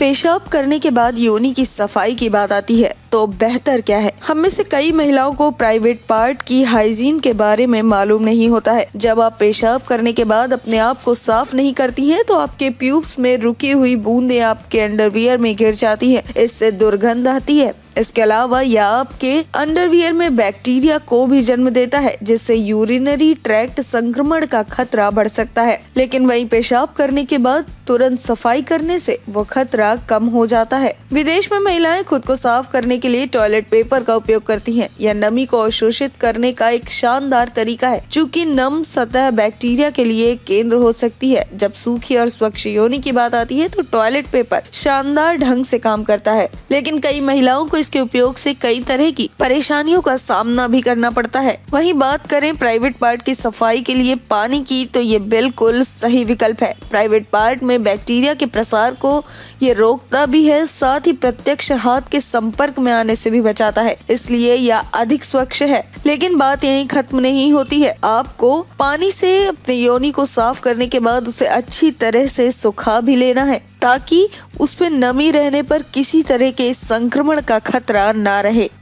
पेशाब करने के बाद योनी की सफाई की बात आती है तो बेहतर क्या है हम में से कई महिलाओं को प्राइवेट पार्ट की हाइजीन के बारे में मालूम नहीं होता है जब आप पेशाब करने के बाद अपने आप को साफ नहीं करती हैं तो आपके प्यूब्स में रुकी हुई बूंदे आपके अंडरवियर में गिर जाती है इससे दुर्गंध आती है इसके अलावा यह आपके अंडरवियर में बैक्टीरिया को भी जन्म देता है जिससे यूरिनरी ट्रैक्ट संक्रमण का खतरा बढ़ सकता है लेकिन वहीं पेशाब करने के बाद तुरंत सफाई करने से वो खतरा कम हो जाता है विदेश में महिलाएं खुद को साफ करने के लिए टॉयलेट पेपर का उपयोग करती हैं। यह नमी को अवशोषित करने का एक शानदार तरीका है चूँकी नम सतह बैक्टीरिया के लिए केंद्र हो सकती है जब सूखी और स्वच्छ योनि की बात आती है तो टॉयलेट पेपर शानदार ढंग से काम करता है लेकिन कई महिलाओं को इसके उपयोग से कई तरह की परेशानियों का सामना भी करना पड़ता है वहीं बात करें प्राइवेट पार्ट की सफाई के लिए पानी की तो ये बिल्कुल सही विकल्प है प्राइवेट पार्ट में में बैक्टीरिया के प्रसार को ये रोकता भी है साथ ही प्रत्यक्ष हाथ के संपर्क में आने से भी बचाता है इसलिए यह अधिक स्वच्छ है लेकिन बात यही खत्म नहीं होती है आपको पानी से अपने योनी को साफ करने के बाद उसे अच्छी तरह से सुखा भी लेना है ताकि उसमें नमी रहने पर किसी तरह के संक्रमण का खतरा ना रहे